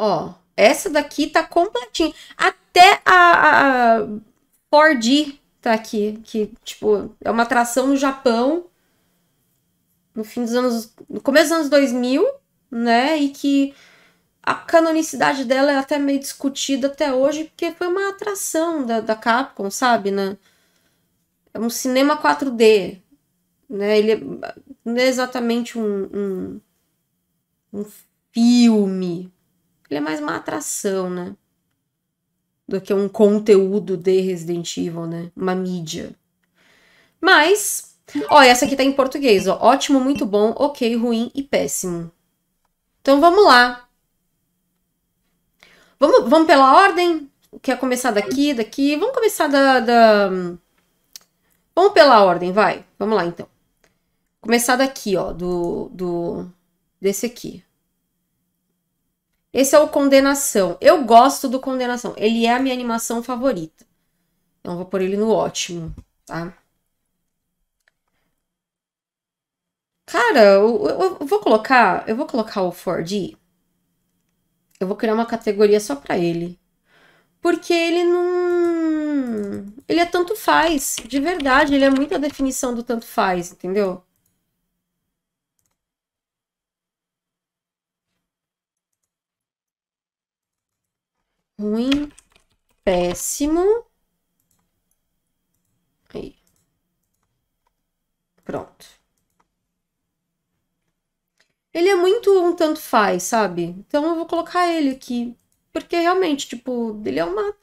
Ó, essa daqui tá completinha. Até a, a Ford tá aqui, que, tipo, é uma atração no Japão no fim dos anos. no começo dos anos 2000, né? E que a canonicidade dela é até meio discutida até hoje, porque foi uma atração da, da Capcom, sabe? Né? É um cinema 4D. Né? Ele é, não é exatamente um, um, um filme, ele é mais uma atração, né? Do que um conteúdo de Resident Evil, né? Uma mídia. Mas. Ó, essa aqui tá em português, ó. Ótimo, muito bom, ok, ruim e péssimo. Então vamos lá. Vamos, vamos pela ordem? Quer começar daqui, daqui? Vamos começar da, da. Vamos pela ordem, vai. Vamos lá então. Começar daqui, ó. Do. do... Desse aqui. Esse é o Condenação. Eu gosto do Condenação. Ele é a minha animação favorita. Então vou pôr ele no ótimo, tá? Cara, eu, eu, eu vou colocar, eu vou colocar o Ford. Eu vou criar uma categoria só para ele. Porque ele não ele é tanto faz, de verdade, ele é muita definição do tanto faz, entendeu? ruim, péssimo. Aí. Pronto. Ele é muito um tanto faz, sabe? Então eu vou colocar ele aqui. Porque realmente, tipo, ele é uma.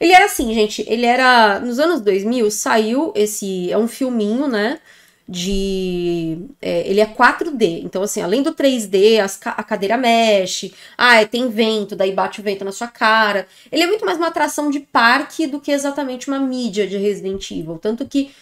Ele era assim, gente. Ele era. Nos anos 2000 saiu esse. É um filminho, né? de. É, ele é 4D. Então, assim, além do 3D, as, a cadeira mexe, ah, tem vento, daí bate o vento na sua cara. Ele é muito mais uma atração de parque do que exatamente uma mídia de Resident Evil. Tanto que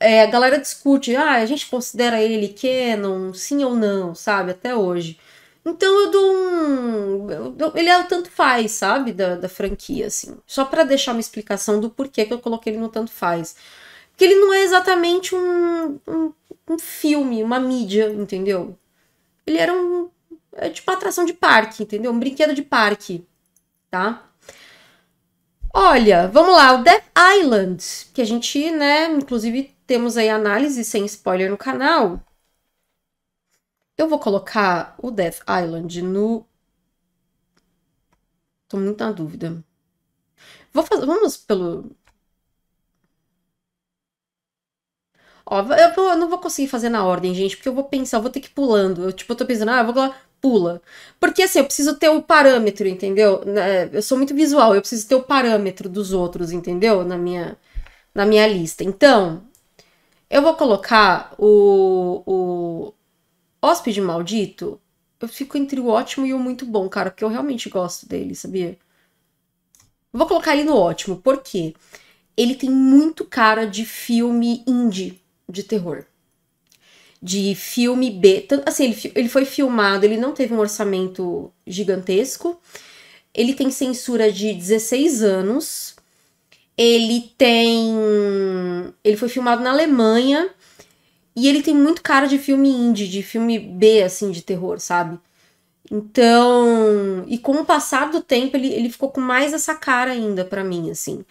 é, a galera discute, ah, a gente considera ele canon, sim ou não, sabe, até hoje. Então eu dou um. Eu dou, ele é o tanto faz, sabe, da, da franquia, assim. Só para deixar uma explicação do porquê que eu coloquei ele no tanto faz que ele não é exatamente um, um, um filme, uma mídia, entendeu? Ele era um. É tipo uma atração de parque, entendeu? Um brinquedo de parque, tá? Olha, vamos lá, o Death Island, que a gente, né, inclusive temos aí análise sem spoiler no canal. Eu vou colocar o Death Island no. Tô muito na dúvida. Vou fazer, vamos pelo Ó, eu, vou, eu não vou conseguir fazer na ordem, gente, porque eu vou pensar, eu vou ter que ir pulando. Eu, tipo, eu tô pensando, ah, eu vou lá, pula. Porque assim, eu preciso ter o parâmetro, entendeu? Eu sou muito visual, eu preciso ter o parâmetro dos outros, entendeu? Na minha, na minha lista. Então, eu vou colocar o, o Hóspede Maldito. Eu fico entre o ótimo e o muito bom, cara, porque eu realmente gosto dele, sabia? Vou colocar ele no ótimo, porque ele tem muito cara de filme indie de terror. De filme B. Assim, ele, ele foi filmado, ele não teve um orçamento gigantesco. Ele tem censura de 16 anos. Ele tem. Ele foi filmado na Alemanha. E ele tem muito cara de filme indie, de filme B, assim, de terror, sabe? Então. E com o passar do tempo, ele, ele ficou com mais essa cara ainda para mim, assim.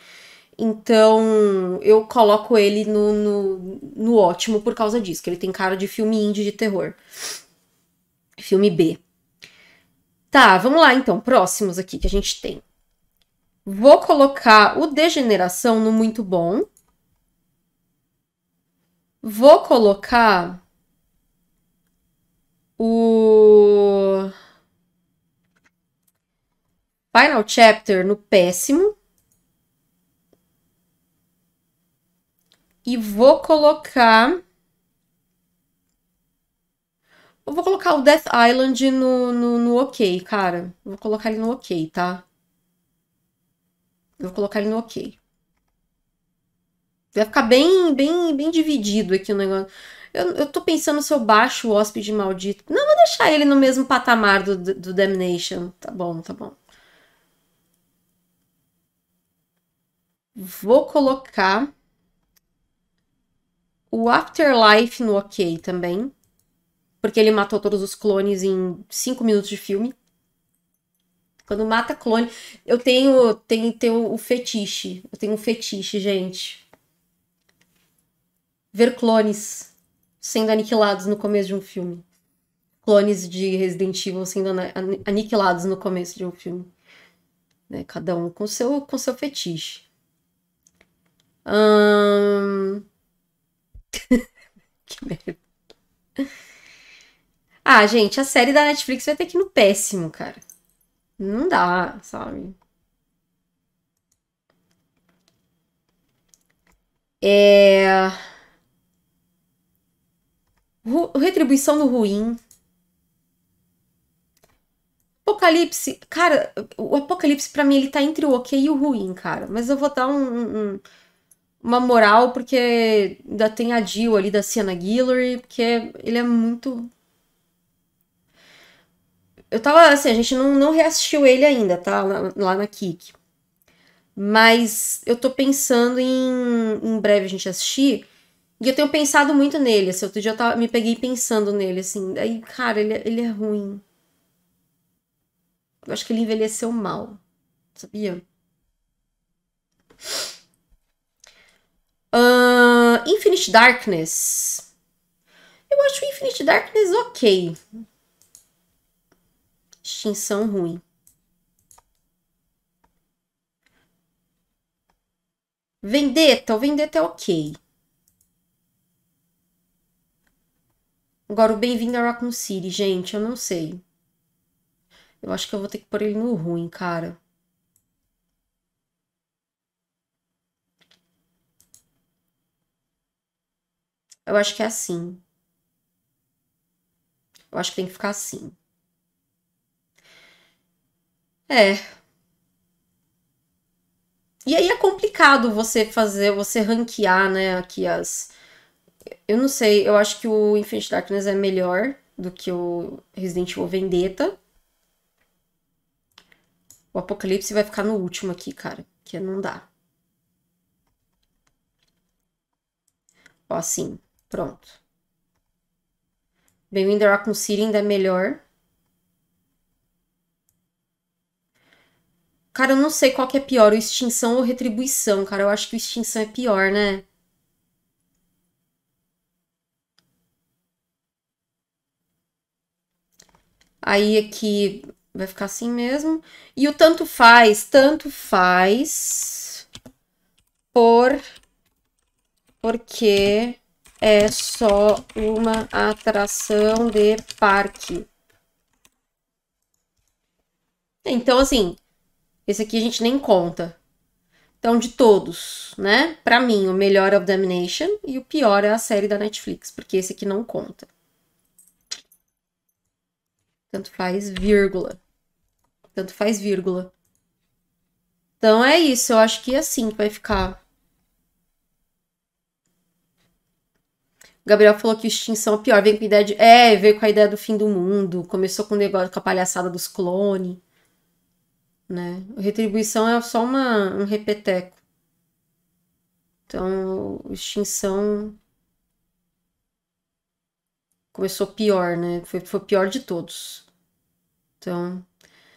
Então eu coloco ele no, no, no ótimo por causa disso, que ele tem cara de filme indie de terror. Filme B. Tá, vamos lá então, próximos aqui que a gente tem. Vou colocar o Degeneração no muito bom. Vou colocar o Final Chapter no péssimo. e vou colocar. Eu vou colocar o Death Island no, no, no ok, cara. vou colocar ele no ok, tá? vou colocar ele no ok. Vai ficar bem, bem, bem dividido aqui o negócio. Eu, eu tô pensando se eu baixo o hóspede maldito. Não, vou deixar ele no mesmo patamar do, do, do Damnation. Tá bom, tá bom. Vou colocar o Afterlife no ok também. Porque ele matou todos os clones em 5 minutos de filme. Quando mata clone. Eu tenho, tenho, o fetiche. Eu tenho um fetiche, gente. Ver clones sendo aniquilados no começo de um filme. Clones de Resident Evil sendo aniquilados no começo de um filme. Né? Cada um com seu, com seu fetiche. Hum... que merda. Ah, gente, a série da Netflix vai ter que ir no péssimo, cara. Não dá, sabe? É... Retribuição no ruim. Apocalipse, cara, o Apocalipse para mim ele tá entre o ok e o ruim, cara. Mas eu vou dar um, um, um uma moral, porque ainda tem a Jill ali da Sienna Guillory, porque ele é muito. Eu tava assim, a gente não, não reassistiu ele ainda, tá? Lá, lá na Kik. Mas eu tô pensando em, em breve a gente assistir. E eu tenho pensado muito nele. Assim, outro dia eu tava, me peguei pensando nele, assim. Aí, cara, ele, é, ele é ruim. Eu acho que ele envelheceu mal, sabia? Infinite Darkness. Eu acho o Infinite Darkness ok. Extinção ruim. Vendetta. O Vendetta é ok. Agora, o Bem-vindo a é Raccoon City, gente, eu não sei. Eu acho que eu vou ter que pôr ele no ruim, cara. Eu acho que é assim. Eu acho que tem que ficar assim. É. E aí é complicado você fazer, você ranquear, né, aqui as. Eu não sei, eu acho que o Infinite Darkness é melhor do que o Resident Evil Vendetta. O Apocalipse vai ficar no último aqui, cara, que não dá. Ó, assim. Pronto. Bem-vindo ao Raccoon City, ainda é melhor. Cara, eu não sei qual que é pior, o extinção ou retribuição. Cara, eu acho que o extinção é pior, né? Aí aqui vai ficar assim mesmo. E o tanto faz, tanto faz por porque é só uma atração de parque. Então, assim, esse aqui a gente nem conta. Então, de todos, né? Para mim, o melhor é o Damnation e o pior é a série da Netflix, porque esse aqui não conta. Tanto faz vírgula. Tanto faz vírgula. Então é isso, eu acho que é assim que vai ficar. Gabriel falou que extinção é pior, vem com a ideia de. É, veio com a ideia do fim do mundo. Começou com o negócio com a palhaçada dos clones. Né? Retribuição é só uma, um repeteco. Então, extinção começou pior, né? Foi, foi pior de todos. Então,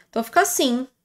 então fica assim.